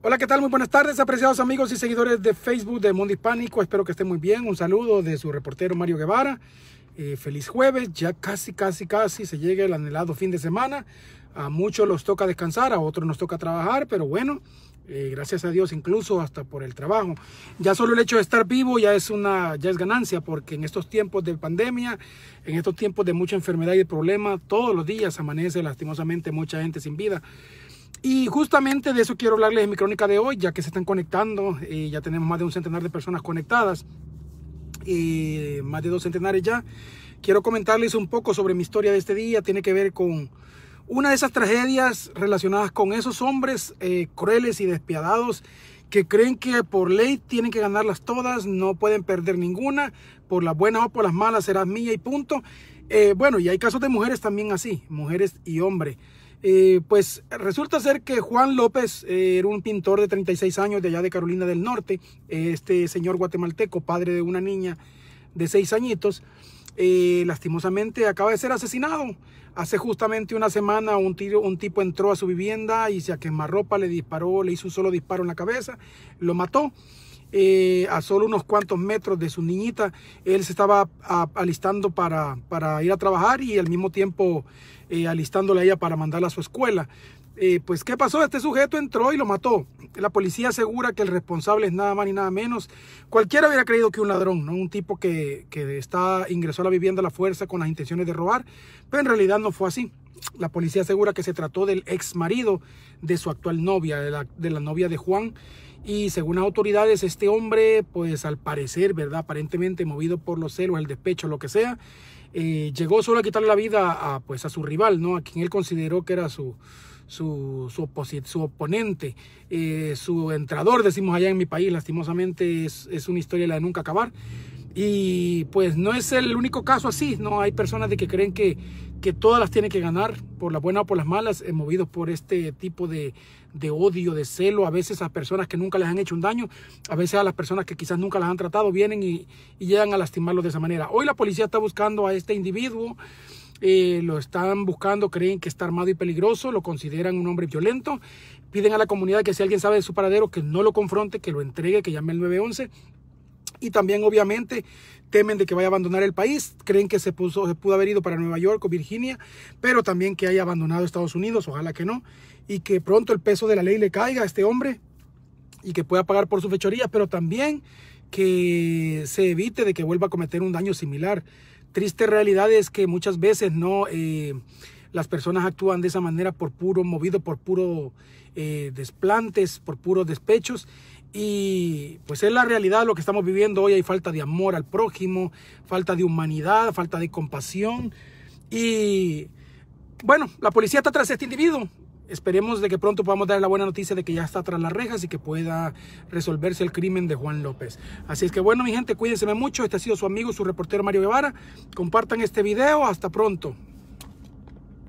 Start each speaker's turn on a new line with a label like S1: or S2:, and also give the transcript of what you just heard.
S1: Hola, ¿qué tal? Muy buenas tardes, apreciados amigos y seguidores de Facebook de Mundo Hispánico. Espero que estén muy bien. Un saludo de su reportero Mario Guevara. Eh, feliz jueves, ya casi, casi, casi se llega el anhelado fin de semana. A muchos los toca descansar, a otros nos toca trabajar, pero bueno, eh, gracias a Dios incluso hasta por el trabajo. Ya solo el hecho de estar vivo ya es una ya es ganancia porque en estos tiempos de pandemia, en estos tiempos de mucha enfermedad y de problema, todos los días amanece lastimosamente mucha gente sin vida. Y justamente de eso quiero hablarles en mi crónica de hoy, ya que se están conectando, Y eh, ya tenemos más de un centenar de personas conectadas, eh, más de dos centenares ya. Quiero comentarles un poco sobre mi historia de este día, tiene que ver con una de esas tragedias relacionadas con esos hombres eh, crueles y despiadados que creen que por ley tienen que ganarlas todas, no pueden perder ninguna, por las buenas o por las malas será mía y punto. Eh, bueno, y hay casos de mujeres también así, mujeres y hombres. Eh, pues resulta ser que Juan López eh, era un pintor de 36 años de allá de Carolina del Norte, este señor guatemalteco, padre de una niña de 6 añitos, eh, lastimosamente acaba de ser asesinado. Hace justamente una semana un, tiro, un tipo entró a su vivienda y se a quemarropa le disparó, le hizo un solo disparo en la cabeza, lo mató. Eh, a solo unos cuantos metros de su niñita, él se estaba alistando para, para, ir a trabajar y al mismo tiempo eh, alistándole a ella para mandarla a su escuela. pues, ¿qué pasó? Este sujeto entró y lo mató. La policía asegura que el responsable es nada más ni nada menos. Cualquiera hubiera creído que un ladrón, ¿no? Un tipo que, está, ingresó a la vivienda a la fuerza con las intenciones de robar, pero en realidad no fue así. La policía asegura que se trató del ex marido de su actual novia, de la, novia de Juan. Y según las autoridades, este hombre, pues al parecer, ¿verdad? Aparentemente movido por los celos, el despecho, lo que sea, eh, llegó solo a quitarle la vida a, pues, a su rival, ¿no? A quien él consideró que era su, su, su, su oponente, eh, su entrador, decimos allá en mi país, lastimosamente es, una historia la de nunca acabar. Y pues no es el único caso así, no hay personas de que creen que, que todas las tienen que ganar, por las buenas o por las malas, eh, movidos por este tipo de, de, odio, de celo, a veces a personas que nunca les han hecho un daño, a veces a las personas que quizás nunca las han tratado, vienen y, y llegan a lastimarlos de esa manera. Hoy la policía está buscando a este individuo eh, lo están buscando, creen que está armado y peligroso, lo consideran un hombre violento, piden a la comunidad que si alguien sabe de su paradero, que no lo confronte, que lo entregue, que llame al 911. Y también obviamente temen de que vaya a abandonar el país, creen que se, puso, se pudo haber ido para Nueva York o Virginia, pero también que haya abandonado Estados Unidos, ojalá que no, y que pronto el peso de la ley le caiga a este hombre y que pueda pagar por su fechoría, pero también que se evite de que vuelva a cometer un daño similar triste realidad es que muchas veces no eh, las personas actúan de esa manera por puro movido, por puro eh, desplantes, por puros despechos. Y pues es la realidad lo que estamos viviendo hoy. Hay falta de amor al prójimo, falta de humanidad, falta de compasión. Y bueno, la policía está tras este individuo esperemos de que pronto podamos dar la buena noticia de que ya está tras las rejas y que pueda resolverse el crimen de Juan López. Así es que bueno, mi gente, cuídense mucho. Este ha sido su amigo, su reportero Mario Guevara. Compartan este video. Hasta pronto.